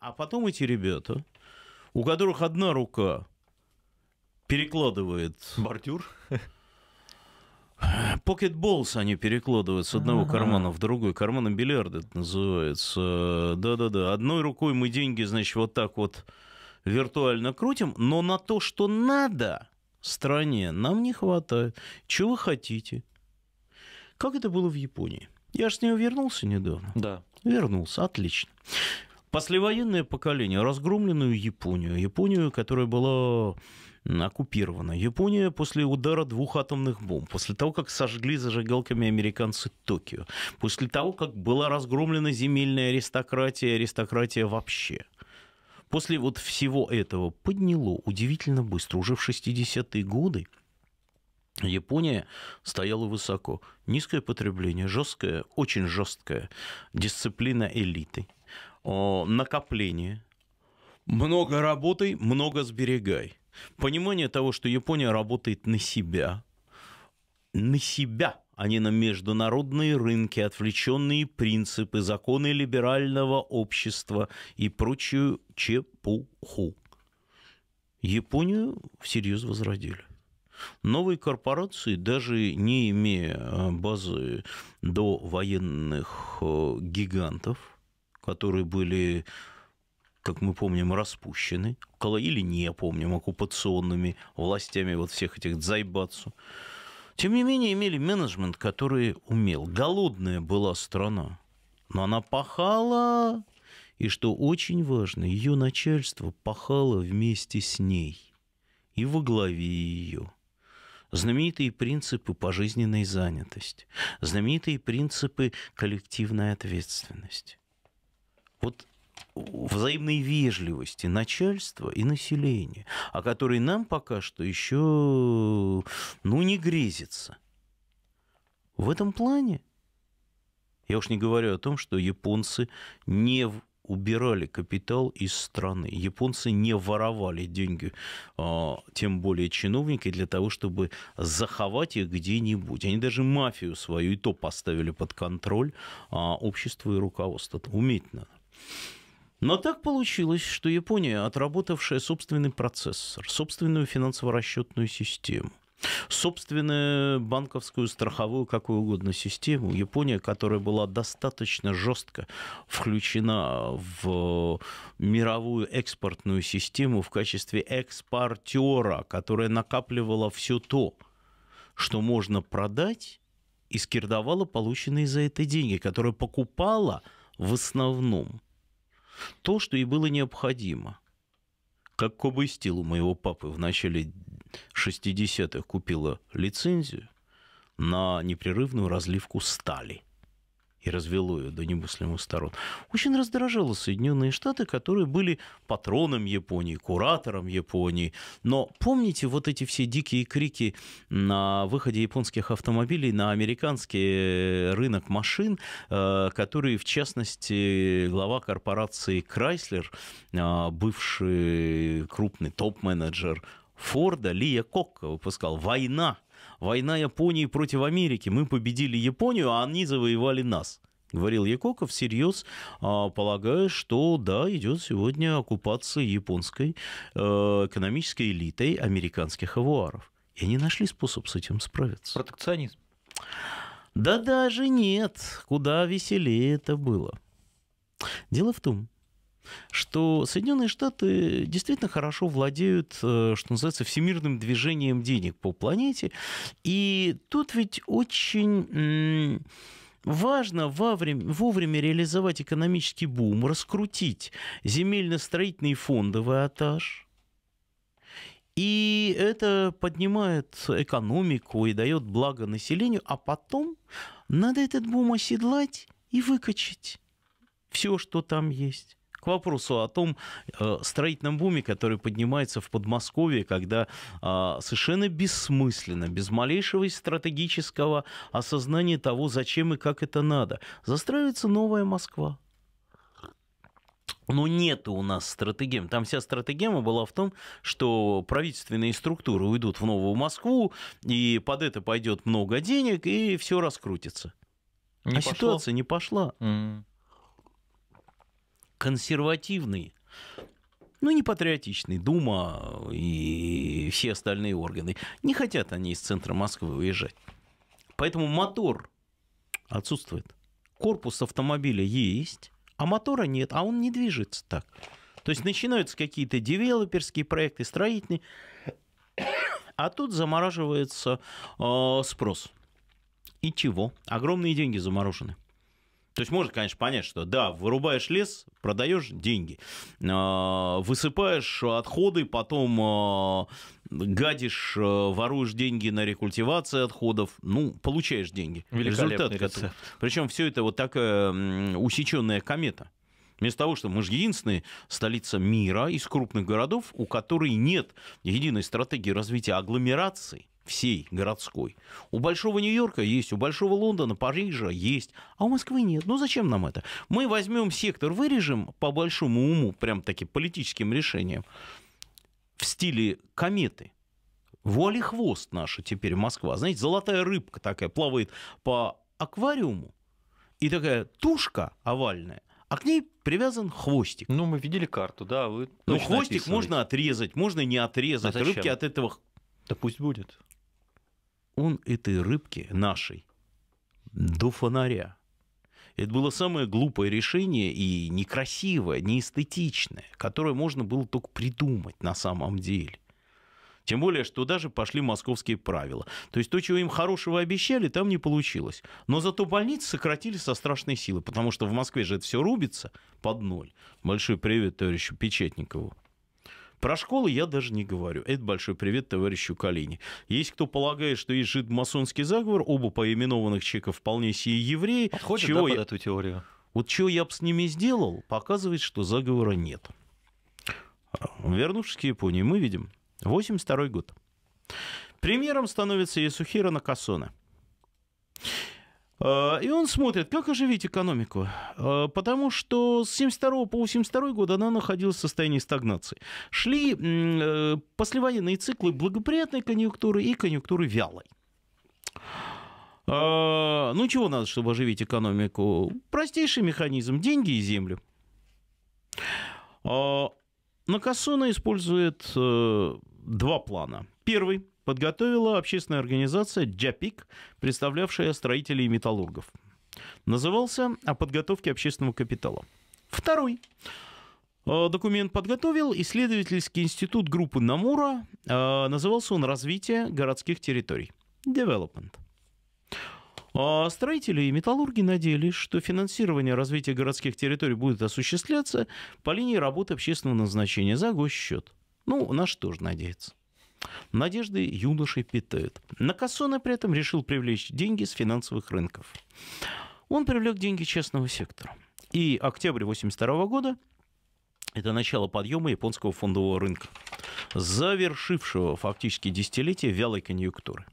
А потом эти ребята, у которых одна рука перекладывает... Бордюр? Покетболс они перекладывают с одного ага. кармана в другой. Карманом бильярда это называется. Да-да-да. Одной рукой мы деньги, значит, вот так вот виртуально крутим, но на то, что надо стране, нам не хватает. Чего вы хотите? Как это было в Японии? Я же с нее вернулся недавно. Да. Вернулся, отлично. Послевоенное поколение, разгромленную Японию, Японию, которая была оккупирована. Япония после удара двух атомных бомб, после того, как сожгли зажигалками американцы Токио, после того, как была разгромлена земельная аристократия, аристократия вообще. После вот всего этого подняло удивительно быстро. Уже в 60-е годы Япония стояла высоко. Низкое потребление, жесткое, очень жесткая дисциплина элиты – накопление, много работай, много сберегай. Понимание того, что Япония работает на себя, на себя, а не на международные рынки, отвлеченные принципы, законы либерального общества и прочую чепуху. Японию всерьез возродили. Новые корпорации, даже не имея а, базы до военных э, гигантов, которые были, как мы помним, распущены, или не помним, оккупационными властями вот всех этих дзайбацу. Тем не менее, имели менеджмент, который умел. Голодная была страна, но она пахала, и что очень важно, ее начальство пахало вместе с ней и во главе ее – знаменитые принципы пожизненной занятости, знаменитые принципы коллективной ответственности вот взаимной вежливости начальства и населения, о которой нам пока что еще ну, не грезится. В этом плане я уж не говорю о том, что японцы не убирали капитал из страны. Японцы не воровали деньги, а, тем более чиновники, для того, чтобы заховать их где-нибудь. Они даже мафию свою и то поставили под контроль а, общества и руководства. Уметь надо. Но так получилось, что Япония, отработавшая собственный процессор, собственную финансово-расчетную систему, собственную банковскую, страховую, какую угодно систему, Япония, которая была достаточно жестко включена в мировую экспортную систему в качестве экспортера, которая накапливала все то, что можно продать, и скирдовала полученные за это деньги, которые покупала в основном – то, что и было необходимо. Как Коба Стил у моего папы в начале 60-х купила лицензию на непрерывную разливку стали – и развело ее до немыслимых сторон, очень раздражало Соединенные Штаты, которые были патроном Японии, куратором Японии. Но помните вот эти все дикие крики на выходе японских автомобилей на американский э, рынок машин, э, которые, в частности, глава корпорации Chrysler, э, бывший крупный топ-менеджер Форда Лия Кокка выпускал «Война» Война Японии против Америки. Мы победили Японию, а они завоевали нас. Говорил Якоков всерьез, а, полагая, что да, идет сегодня оккупация японской э, экономической элитой американских авуаров. И они нашли способ с этим справиться. Протекционизм. Да даже нет, куда веселее это было. Дело в том, что Соединенные Штаты действительно хорошо владеют, э, что называется, всемирным движением денег по планете. И тут ведь очень важно вовремя, вовремя реализовать экономический бум, раскрутить земельно-строительный фондовый этаж. И это поднимает экономику и дает благо населению, а потом надо этот бум оседлать и выкачать все, что там есть к вопросу о том э, строительном буме, который поднимается в Подмосковье, когда э, совершенно бессмысленно, без малейшего стратегического осознания того, зачем и как это надо, застраивается новая Москва. Но нет у нас стратегем. Там вся стратегема была в том, что правительственные структуры уйдут в Новую Москву, и под это пойдет много денег, и все раскрутится. Не а пошло. ситуация не пошла. Mm консервативный, ну, не патриотичный, Дума и все остальные органы. Не хотят они из центра Москвы уезжать. Поэтому мотор отсутствует. Корпус автомобиля есть, а мотора нет, а он не движется так. То есть начинаются какие-то девелоперские проекты, строительные, а тут замораживается э, спрос. И чего? Огромные деньги заморожены. То есть можно, конечно, понять, что да, вырубаешь лес, продаешь деньги, а, высыпаешь отходы, потом а, гадишь, а, воруешь деньги на рекультивацию отходов, ну, получаешь деньги. Результат рецепт. Причем все это вот такая усеченная комета. Вместо того, что мы же единственная столица мира из крупных городов, у которой нет единой стратегии развития агломерации, всей городской. У Большого Нью-Йорка есть, у Большого Лондона, Парижа есть, а у Москвы нет. Ну зачем нам это? Мы возьмем сектор, вырежем по большому уму, прям таки политическим решением, в стиле кометы. Вуали хвост наша теперь Москва. Знаете, золотая рыбка такая плавает по аквариуму, и такая тушка овальная, а к ней привязан хвостик. Ну, мы видели карту, да. Вы ну, хвостик описываете. можно отрезать, можно не отрезать. А зачем? Рыбки от этого... Да пусть будет он этой рыбке нашей до фонаря. Это было самое глупое решение и некрасивое, неэстетичное, которое можно было только придумать на самом деле. Тем более, что даже пошли московские правила. То есть то, чего им хорошего обещали, там не получилось. Но зато больницы сократили со страшной силы, потому что в Москве же это все рубится под ноль. Большой привет товарищу Печетникову. Про школы я даже не говорю. Это большой привет товарищу Калине. Есть кто полагает, что есть жид-масонский заговор, оба поименованных чека вполне сие евреи. Подходит, чего да, я... под эту теорию? Вот чего я бы с ними сделал, показывает, что заговора нет. Вернувшись к Японии, мы видим 82 год. Примером становится Исухира Накасона – а, и он смотрит, как оживить экономику, а, потому что с 72 по 82 год она находилась в состоянии стагнации. Шли э, послевоенные циклы благоприятной конъюнктуры и конъюнктуры вялой. А, ну, чего надо, чтобы оживить экономику? Простейший механизм – деньги и землю. Накасуна использует э, два плана. Первый подготовила общественная организация «Джапик», представлявшая строителей и металлургов. Назывался «О подготовке общественного капитала». Второй э, документ подготовил исследовательский институт группы Намура. Э, назывался он «Развитие городских территорий» – «Development». А строители и металлурги надеялись, что финансирование развития городских территорий будет осуществляться по линии работы общественного назначения за госсчет. Ну, на что же надеяться? Надежды юношей питает. Накасоне при этом решил привлечь деньги с финансовых рынков. Он привлек деньги частного сектора. И октябрь 1982 года – это начало подъема японского фондового рынка, завершившего фактически десятилетие вялой конъюнктуры.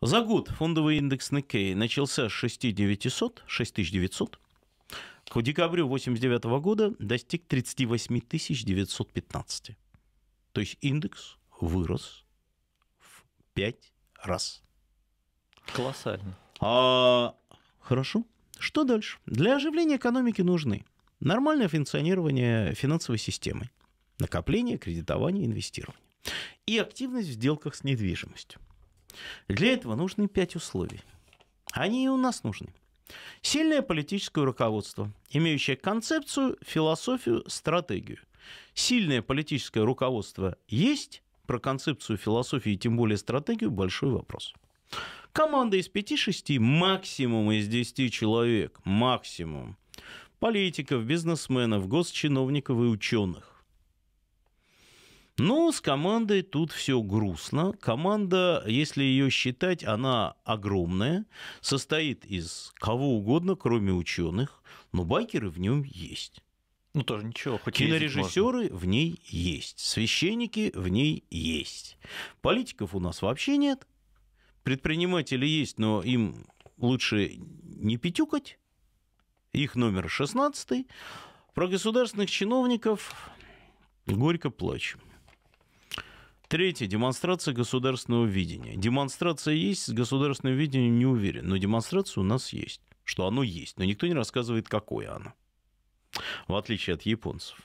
За год фондовый индекс Никей начался с 6900, 6900, к декабрю 1989 года достиг 38 915. То есть индекс вырос в 5 раз. Колоссально. А, хорошо. Что дальше? Для оживления экономики нужны нормальное функционирование финансовой системы, накопление, кредитование, инвестирование и активность в сделках с недвижимостью. Для этого нужны пять условий. Они и у нас нужны. Сильное политическое руководство, имеющее концепцию, философию, стратегию, Сильное политическое руководство есть, про концепцию философии, тем более стратегию, большой вопрос. Команда из 5-6, максимум из 10 человек, максимум. Политиков, бизнесменов, госчиновников и ученых. Но ну, с командой тут все грустно. Команда, если ее считать, она огромная, состоит из кого угодно, кроме ученых, но байкеры в нем есть. Ну, тоже ничего, хоть Кинорежиссеры в ней есть, священники в ней есть. Политиков у нас вообще нет, предприниматели есть, но им лучше не пятюкать, их номер 16. Про государственных чиновников горько плачем. Третье. Демонстрация государственного видения. Демонстрация есть, с государственным видением не уверен, но демонстрация у нас есть, что оно есть, но никто не рассказывает, какое оно в отличие от японцев.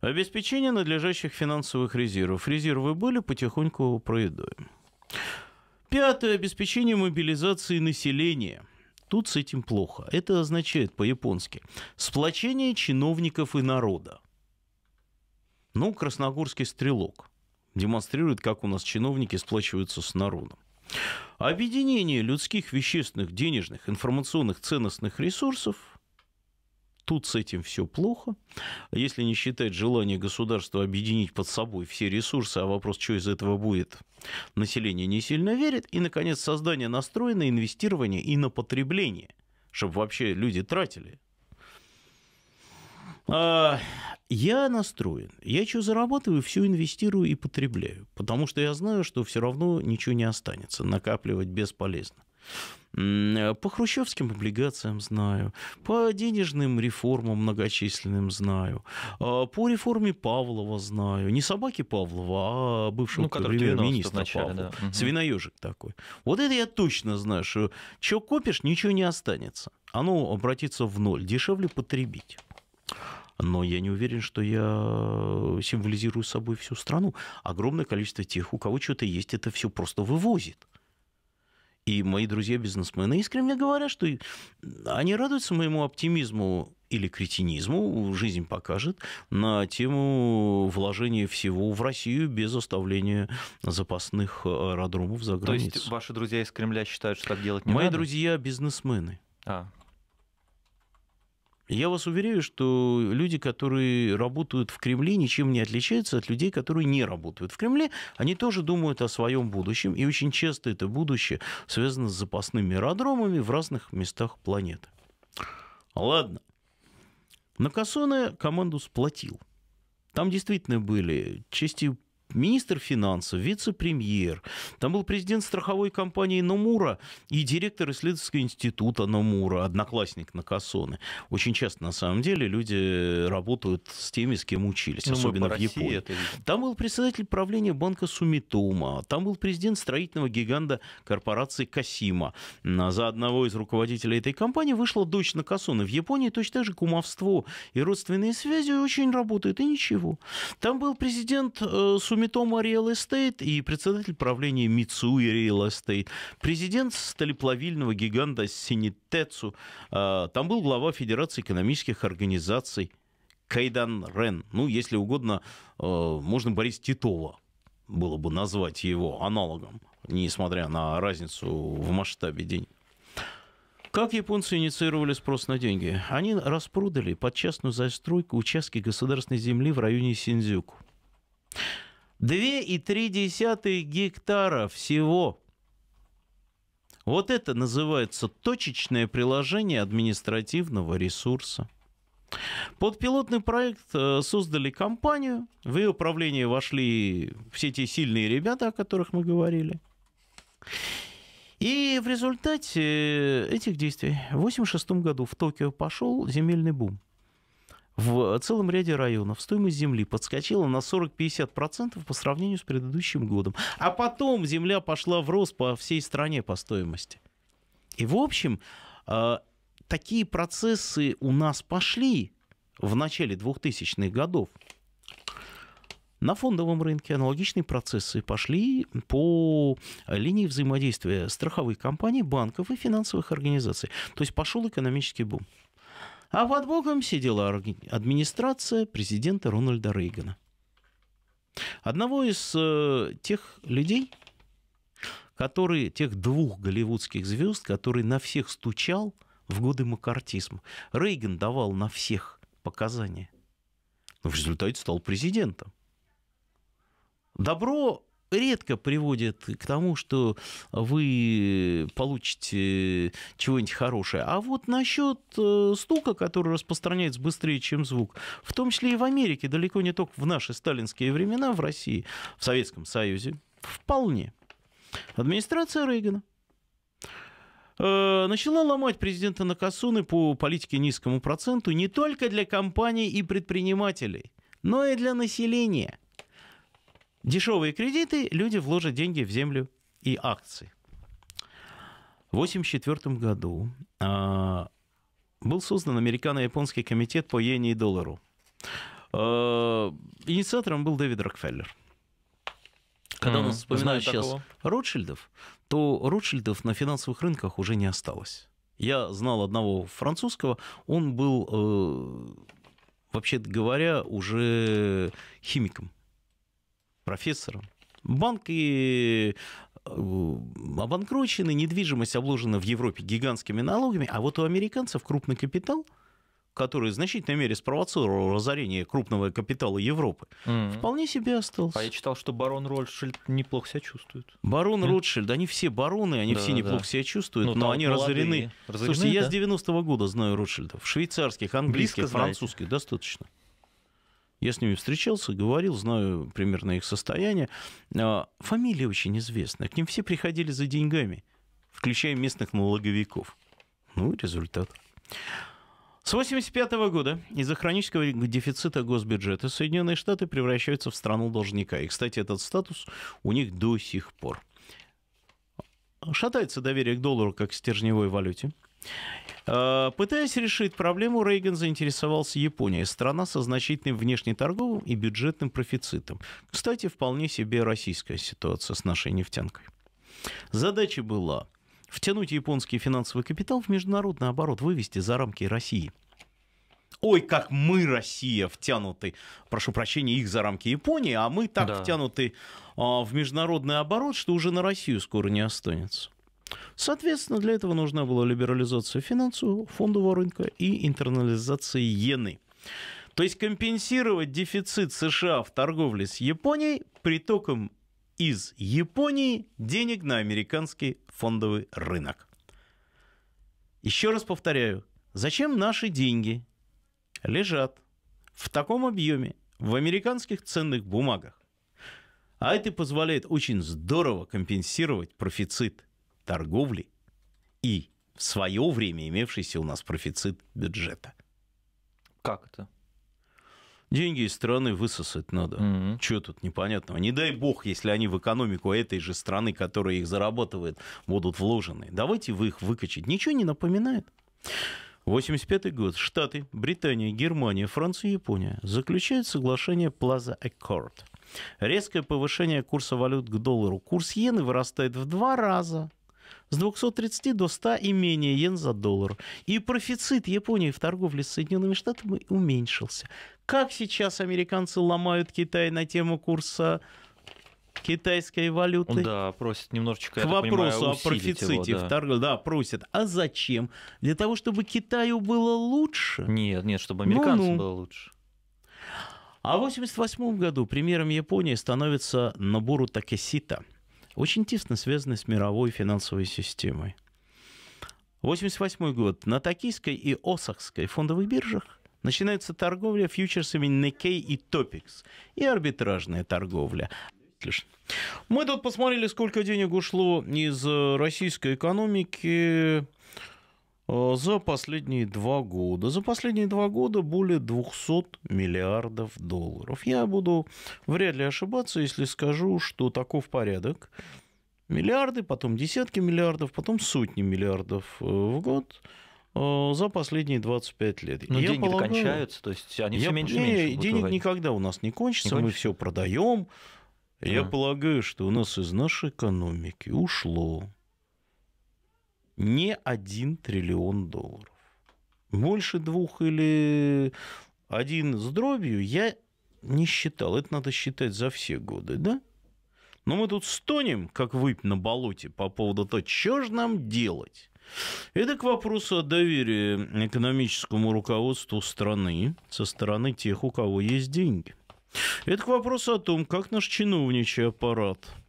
Обеспечение надлежащих финансовых резервов. Резервы были, потихоньку проедаем. Пятое. Обеспечение мобилизации населения. Тут с этим плохо. Это означает по-японски сплочение чиновников и народа. Ну, красногорский стрелок демонстрирует, как у нас чиновники сплачиваются с народом. Объединение людских, вещественных, денежных, информационных, ценностных ресурсов – Тут с этим все плохо. Если не считать желание государства объединить под собой все ресурсы, а вопрос, что из этого будет, население не сильно верит. И, наконец, создание настроя на инвестирование и на потребление, чтобы вообще люди тратили. А, я настроен. Я что зарабатываю, все инвестирую и потребляю. Потому что я знаю, что все равно ничего не останется. Накапливать бесполезно. Э, по хрущевским облигациям знаю, по денежным реформам многочисленным знаю, а, по реформе Павлова знаю. Не собаки Павлова, а бывшего ну, премьер-министра Павлова. Да. Свиноежик такой. Вот это я точно знаю, что что копишь, ничего не останется. Оно а ну, обратится в ноль. Дешевле потребить. Но я не уверен, что я символизирую собой всю страну. Огромное количество тех, у кого что-то есть, это все просто вывозит. И мои друзья-бизнесмены искренне говорят, что они радуются моему оптимизму или кретинизму, жизнь покажет, на тему вложения всего в Россию без оставления запасных э, аэродромов за границу. То есть ваши друзья из Кремля считают, что так делать не Мои надо? Мои друзья бизнесмены. А, я вас уверяю, что люди, которые работают в Кремле, ничем не отличаются от людей, которые не работают в Кремле. Они тоже думают о своем будущем, и очень часто это будущее связано с запасными аэродромами в разных местах планеты. Ладно. но Накасоне команду сплотил. Там действительно были части министр финансов, вице-премьер. Там был президент страховой компании Номура и директор исследовательского института Номура, одноклассник Накасоны. Очень часто, на самом деле, люди работают с теми, с кем учились, ну, особенно в Японии. Это... Там был председатель правления банка Сумитома, там был президент строительного гиганта корпорации Касима. А за одного из руководителей этой компании вышла дочь Накасоны. В Японии точно так же кумовство и родственные связи очень работают, и ничего. Там был президент э, Сумитома, Сумитома Real Estate и председатель правления Мицуи Real Estate, президент столеплавильного гиганта Синитецу. А, там был глава Федерации экономических организаций Кайдан Рен. Ну, если угодно, а, можно Борис Титова было бы назвать его аналогом, несмотря на разницу в масштабе денег. Как японцы инициировали спрос на деньги? Они распродали под частную застройку участки государственной земли в районе Синдзюку. 2,3 гектара всего. Вот это называется точечное приложение административного ресурса. Под пилотный проект э, создали компанию, в ее управление вошли все те сильные ребята, о которых мы говорили. И в результате э, этих действий в 1986 году в Токио пошел земельный бум в э, целом ряде районов стоимость земли подскочила на 40-50% по сравнению с предыдущим годом. А потом земля пошла в рост по всей стране по стоимости. И в общем, э, такие процессы у нас пошли в начале 2000-х годов. На фондовом рынке аналогичные процессы пошли по линии взаимодействия страховых компаний, банков и финансовых организаций. То есть пошел экономический бум. А под боком сидела администрация президента Рональда Рейгана. Одного из э, тех людей, которые, тех двух голливудских звезд, который на всех стучал в годы макартизма. Рейган давал на всех показания. Но в результате стал президентом. Добро редко приводит к тому, что вы получите чего-нибудь хорошее. А вот насчет э, стука, который распространяется быстрее, чем звук, в том числе и в Америке, далеко не только в наши сталинские времена, в России, в Советском Союзе, вполне. Администрация Рейгана э, начала ломать президента Накасуны по политике низкому проценту не только для компаний и предпринимателей, но и для населения – Дешевые кредиты, люди вложат деньги в землю и акции. В 1984 году э, был создан Американо-японский комитет по иене и доллару. Э, инициатором был Дэвид Рокфеллер. Когда mm, у нас вспоминают сейчас такого? Ротшильдов, то Ротшильдов на финансовых рынках уже не осталось. Я знал одного французского, он был, э, вообще говоря, уже химиком профессором. банки э, обанкрочены, недвижимость обложена в Европе гигантскими налогами, а вот у американцев крупный капитал – который в значительной мере спровоцировал разорение крупного капитала Европы, mm-hmm. вполне себе остался. А я читал, что барон Ротшильд неплохо себя чувствует. Барон mm-hmm. Ротшильд, они все бароны, они да, все неплохо да. себя чувствуют, ну, но они молодые. разорены. разорены. Слушайте, да? я с 90-го года знаю Ротшильдов, швейцарских, английских, Близко французских, достаточно. Я с ними встречался, говорил, знаю примерно их состояние. А, фамилия очень известная. К ним все приходили за деньгами, включая местных налоговиков. Ну, результат. С 1985 года из-за хронического дефицита госбюджета Соединенные Штаты превращаются в страну должника. И, кстати, этот статус у них до сих пор. Шатается доверие к доллару как к стержневой валюте. Э, пытаясь решить проблему, Рейган заинтересовался Японией. Страна со значительным внешнеторговым и бюджетным профицитом. Кстати, вполне себе российская ситуация с нашей нефтянкой. Задача была втянуть японский финансовый капитал в международный оборот, вывести за рамки России – ой, как мы, Россия, втянуты, прошу прощения, их за рамки Японии, а мы так да. втянуты а, в международный оборот, что уже на Россию скоро не останется. Соответственно, для этого нужна была либерализация финансового фондового рынка и интернализация иены. То есть компенсировать дефицит США в торговле с Японией притоком из Японии денег на американский фондовый рынок. Еще раз повторяю, зачем наши деньги лежат в таком объеме в американских ценных бумагах? А это позволяет очень здорово компенсировать профицит торговли и в свое время имевшийся у нас профицит бюджета. Как это? Деньги из страны высосать надо. Угу. Чего тут непонятного? Не дай бог, если они в экономику этой же страны, которая их зарабатывает, будут вложены. Давайте вы их выкачать. Ничего не напоминает. 1985 год. Штаты, Британия, Германия, Франция Япония заключают соглашение Plaza Accord. Резкое повышение курса валют к доллару. Курс иены вырастает в два раза с 230 до 100 и менее йен за доллар. И профицит Японии в торговле с Соединенными Штатами уменьшился. Как сейчас американцы ломают Китай на тему курса китайской валюты. Да, просят немножечко, К вопросу понимаю, о профиците его, да. в торговле. Да, просят. А зачем? Для того, чтобы Китаю было лучше? Нет, нет, чтобы американцам ну, ну. было лучше. А в 1988 году премьером Японии становится Набуру Такесита – очень тесно связаны с мировой финансовой системой. 1988 год. На Токийской и Осакской фондовых биржах начинается торговля фьючерсами Nikkei и ТОПИКС и арбитражная торговля. Мы тут посмотрели, сколько денег ушло из э, российской экономики Э, за последние два года. За последние два года более 200 миллиардов долларов. Я буду вряд ли ошибаться, если скажу, что таков порядок. Миллиарды, потом десятки миллиардов, потом сотни миллиардов э, в год э, за последние 25 лет. Но я деньги полагаю, кончаются, то есть они я, все меньше и меньше. Денег бывает. никогда у нас не кончится, не мы все продаем. А. Я полагаю, что у нас из нашей экономики ушло не 1 триллион долларов. Больше двух или один с дробью я не считал. Это надо считать за все годы, да? Но мы тут стонем, как выпь на болоте, по поводу того, что же нам делать. Это к вопросу о доверии экономическому руководству страны со стороны тех, у кого есть деньги. Это к вопросу о том, как наш чиновничий аппарат –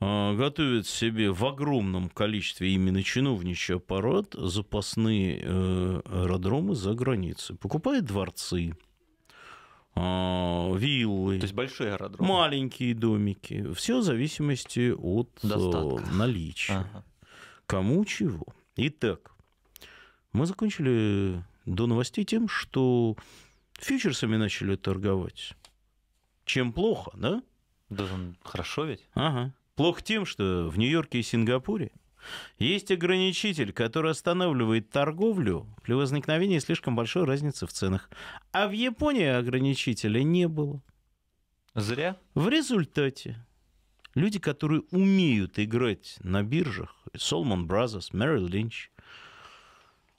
а, Готовит себе в огромном количестве именно чиновничий аппарат запасные э, аэродромы за границей. Покупает дворцы, а, виллы. То есть большие аэродромы. Маленькие домики. Все в зависимости от э, Достатка. наличия. Ага. Кому чего. Итак, мы закончили э, до новостей тем, что фьючерсами начали торговать. Чем плохо, да? Да, хорошо ведь. Ага. Плохо тем, что в Нью-Йорке и Сингапуре есть ограничитель, который останавливает торговлю при возникновении слишком большой разницы в ценах. А в Японии ограничителя не было. Зря. В результате люди, которые умеют играть на биржах, Солмон Бразос, Мэрил Линч,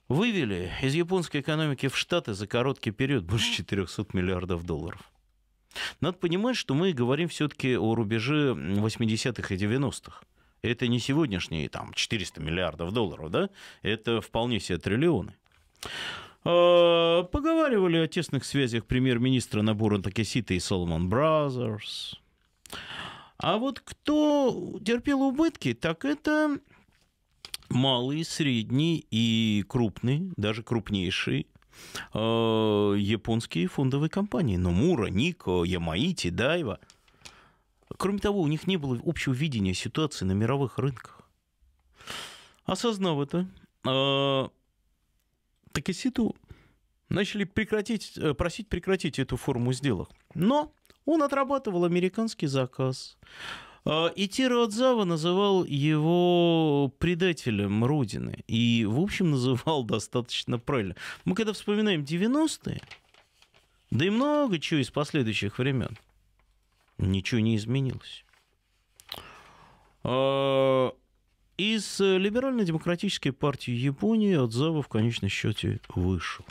вывели из японской экономики в Штаты за короткий период больше 400 миллиардов долларов. Надо понимать, что мы говорим все-таки о рубеже 80-х и 90-х. Это не сегодняшние там 400 миллиардов долларов, да? Это вполне себе триллионы. А, поговаривали о тесных связях премьер-министра набора Такесита и Соломон Бразерс. А вот кто терпел убытки, так это малые, средние и крупные, даже крупнейшие Э, японские фондовые компании. Номура, Нико, Ямаити, Дайва. Кроме того, у них не было общего видения ситуации на мировых рынках. Осознав это, э, Такиситу начали прекратить, э, просить прекратить эту форму сделок. Но он отрабатывал американский заказ. А, Итиро Отзава называл его предателем Родины. И, в общем, называл достаточно правильно. Мы когда вспоминаем 90-е, да и много чего из последующих времен, ничего не изменилось. А, из либерально-демократической партии Японии Отзава в конечном счете вышел.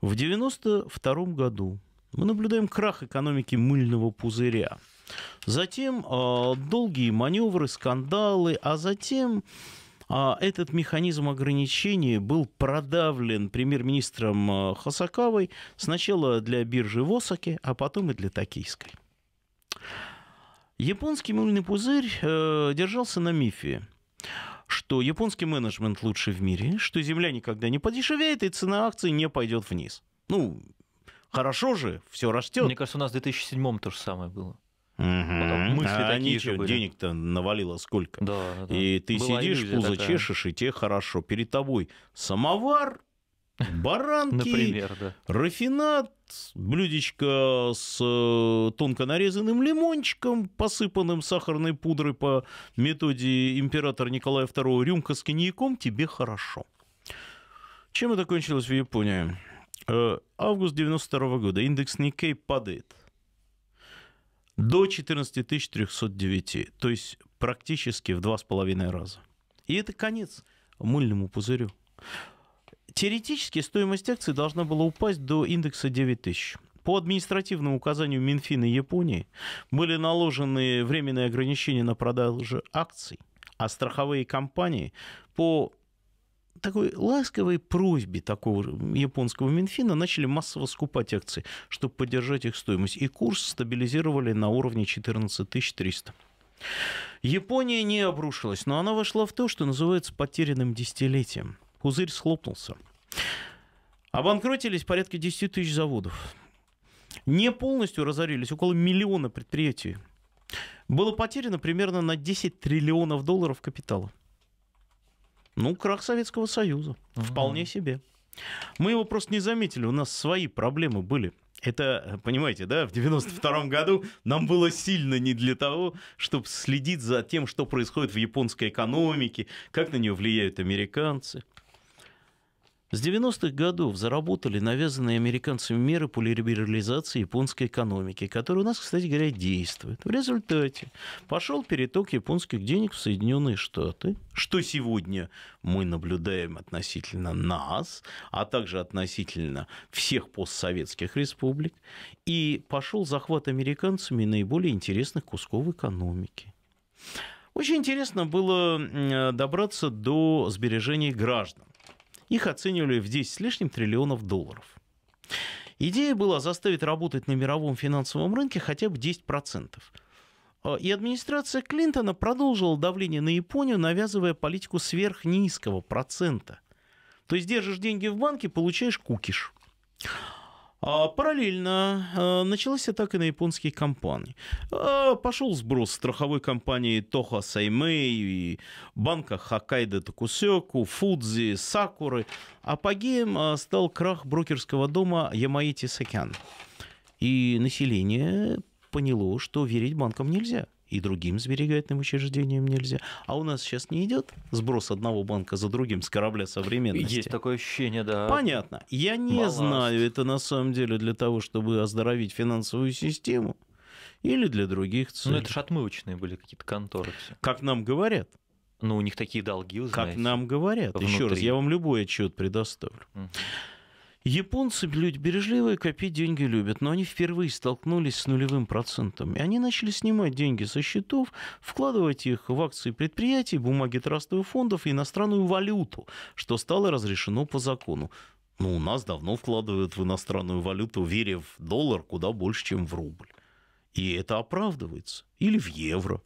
В 1992 году мы наблюдаем крах экономики мыльного пузыря – Затем а, долгие маневры, скандалы, а затем а, этот механизм ограничений был продавлен премьер-министром а, Хасакавой сначала для биржи в Осаке, а потом и для Токийской. Японский мыльный пузырь э, держался на мифе что японский менеджмент лучший в мире, что земля никогда не подешевеет, и цена акций не пойдет вниз. Ну, хорошо же, все растет. Мне кажется, у нас в 2007 м то же самое было. Угу. Потом мысли а такие ничего, же денег-то навалило сколько. Да, да. И ты Была сидишь, пузо такая. чешешь, и тебе хорошо. Перед тобой самовар, баранки, Например, да. рафинат, блюдечко с э, тонко нарезанным лимончиком, посыпанным сахарной пудрой по методе императора Николая II, рюмка с коньяком, тебе хорошо. Чем это кончилось в Японии? Э, август 92 года. Индекс Никей падает – до 14 309, то есть практически в два с половиной раза. И это конец мыльному пузырю. Теоретически стоимость акций должна была упасть до индекса 9000. По административному указанию Минфина Японии были наложены временные ограничения на продажи акций, а страховые компании по такой ласковой просьбе такого японского Минфина начали массово скупать акции, чтобы поддержать их стоимость. И курс стабилизировали на уровне 14 300. Япония не обрушилась, но она вошла в то, что называется потерянным десятилетием. Пузырь схлопнулся. Обанкротились порядка 10 тысяч заводов. Не полностью разорились, около миллиона предприятий. Было потеряно примерно на 10 триллионов долларов капитала. Ну, крах Советского Союза. Угу. Вполне себе. Мы его просто не заметили, у нас свои проблемы были. Это, понимаете, да, в 92-м году нам было сильно не для того, чтобы следить за тем, что происходит в японской экономике, как на нее влияют американцы. С 90-х годов заработали навязанные американцами меры по либерализации японской экономики, которые у нас, кстати говоря, действуют. В результате пошел переток японских денег в Соединенные Штаты, что сегодня мы наблюдаем относительно нас, а также относительно всех постсоветских республик, и пошел захват американцами наиболее интересных кусков экономики. Очень интересно было э, добраться до сбережений граждан. Их оценивали в 10 с лишним триллионов долларов. Идея была заставить работать на мировом финансовом рынке хотя бы 10%. А, и администрация Клинтона продолжила давление на Японию, навязывая политику сверхнизкого процента. То есть держишь деньги в банке, получаешь кукиш. А, параллельно а, началась атака на японские компании. А, пошел сброс страховой компании Тоха Саймей, и банка Хоккайдо Токусёку, Фудзи, Сакуры. Апогеем стал крах брокерского дома Ямаити Сакян. И население поняло, что верить банкам нельзя – и другим сберегательным учреждениям нельзя. А у нас сейчас не идет сброс одного банка за другим с корабля современности. Есть такое ощущение, да. Понятно. Я не Балласт. знаю, это на самом деле для того, чтобы оздоровить финансовую систему или для других ну, целей. Ну, это же отмывочные были какие-то конторы. Все. Как нам говорят. Ну, у них такие долги, вы знаете, Как нам говорят. Еще раз, я вам любой отчет предоставлю. Угу. Японцы, люди бережливые, копить деньги любят, но они впервые столкнулись с нулевым процентом. И они начали снимать деньги со счетов, вкладывать их в акции предприятий, бумаги трастовых фондов и иностранную валюту, что стало разрешено по закону. Ну, у нас давно вкладывают в иностранную валюту, веря в доллар, куда больше, чем в рубль. И это оправдывается. Или в евро.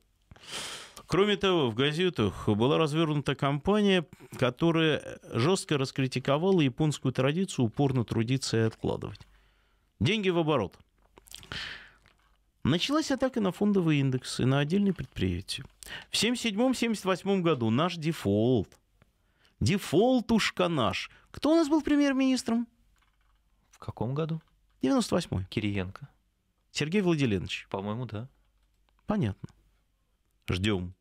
Кроме того, в газетах была развернута кампания, которая жестко раскритиковала японскую традицию упорно трудиться и откладывать. Деньги в оборот. Началась атака на фондовые индексы, на отдельные предприятия. В 1977-1978 году наш дефолт. Дефолтушка наш. Кто у нас был премьер-министром? В каком году? 98-й. Кириенко. Сергей Владимирович. По-моему, да. Понятно. Ждем.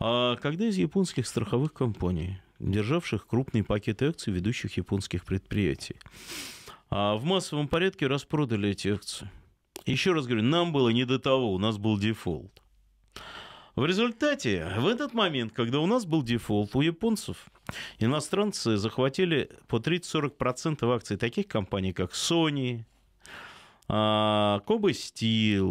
А когда из японских страховых компаний, державших крупные пакеты акций ведущих японских предприятий, а в массовом порядке распродали эти акции. Еще раз говорю, нам было не до того, у нас был дефолт. В результате, в этот момент, когда у нас был дефолт, у японцев иностранцы захватили по 30-40% акций таких компаний, как Sony, Kobe а, Steel,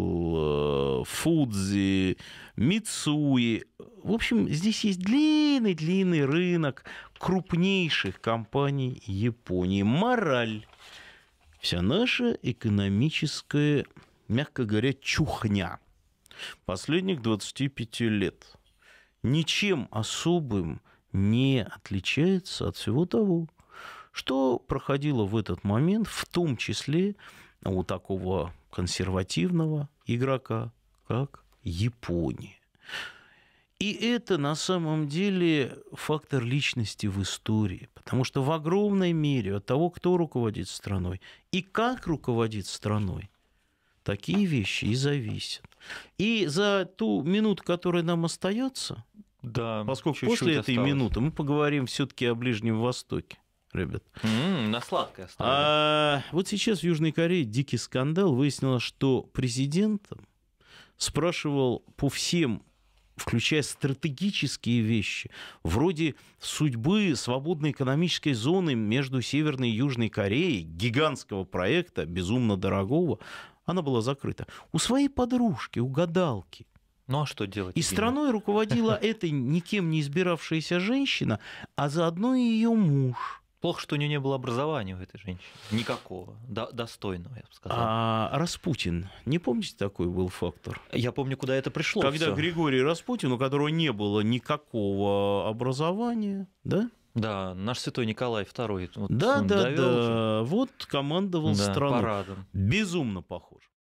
Фудзи, Митсуи, В общем, здесь есть длинный-длинный рынок крупнейших компаний Японии. Мораль. Вся наша экономическая, мягко говоря, чухня последних 25 лет ничем особым не отличается от всего того, что проходило в этот момент, в том числе у такого консервативного игрока, как Япония. И это на самом деле фактор личности в истории, потому что в огромной мере от того, кто руководит страной и как руководит страной, такие вещи и зависят. И за ту минуту, которая нам остается, да, поскольку чуть -чуть после этой осталось. минуты мы поговорим все-таки о Ближнем Востоке ребят. Mm, на сладкое а, осталось. А, вот сейчас в Южной Корее дикий скандал. Выяснилось, что президентом спрашивал по всем включая стратегические вещи, вроде судьбы свободной экономической зоны между Северной и Южной Кореей, гигантского проекта, безумно дорогого, она была закрыта. У своей подружки, у гадалки. Ну а что делать? И страной руководила эта никем не избиравшаяся женщина, а заодно и ее муж – Плохо, что у нее не было образования у этой женщины. Никакого. До, достойного, я бы сказал. А Распутин, не помните, такой был фактор? Я помню, куда это пришло. Когда всё. Григорий Распутин, у которого не было никакого образования, да? Да, наш святой Николай II. Вот да, да, да. Уже. Вот командовал да, страной. Парадом. Безумно похож.